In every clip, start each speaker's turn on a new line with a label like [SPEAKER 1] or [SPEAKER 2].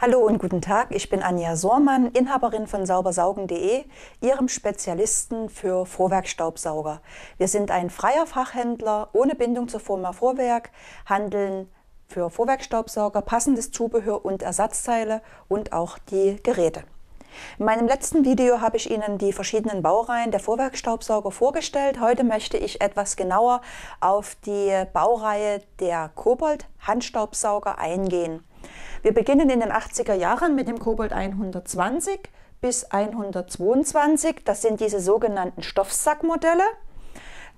[SPEAKER 1] Hallo und guten Tag, ich bin Anja Sormann, Inhaberin von saubersaugen.de, Ihrem Spezialisten für Vorwerkstaubsauger. Wir sind ein freier Fachhändler ohne Bindung zur Firma Vorwerk, handeln für Vorwerkstaubsauger, passendes Zubehör und Ersatzteile und auch die Geräte. In meinem letzten Video habe ich Ihnen die verschiedenen Baureihen der Vorwerkstaubsauger vorgestellt. Heute möchte ich etwas genauer auf die Baureihe der Kobold Handstaubsauger eingehen. Wir beginnen in den 80er Jahren mit dem Kobold 120 bis 122. Das sind diese sogenannten Stoffsackmodelle.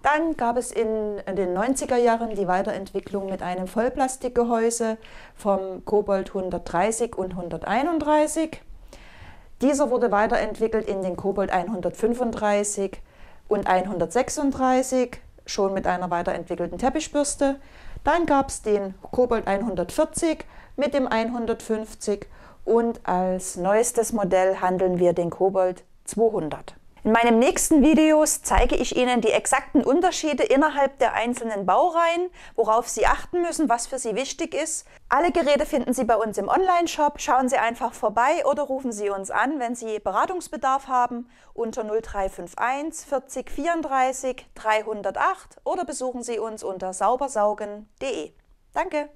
[SPEAKER 1] Dann gab es in den 90er Jahren die Weiterentwicklung mit einem Vollplastikgehäuse vom Kobold 130 und 131. Dieser wurde weiterentwickelt in den Kobold 135 und 136 schon mit einer weiterentwickelten Teppichbürste. Dann gab es den Kobold 140 mit dem 150 und als neuestes Modell handeln wir den Kobold 200. In meinen nächsten Videos zeige ich Ihnen die exakten Unterschiede innerhalb der einzelnen Baureihen, worauf Sie achten müssen, was für Sie wichtig ist. Alle Geräte finden Sie bei uns im Online-Shop. Schauen Sie einfach vorbei oder rufen Sie uns an, wenn Sie Beratungsbedarf haben, unter 0351 40 34 308 oder besuchen Sie uns unter saubersaugen.de. Danke!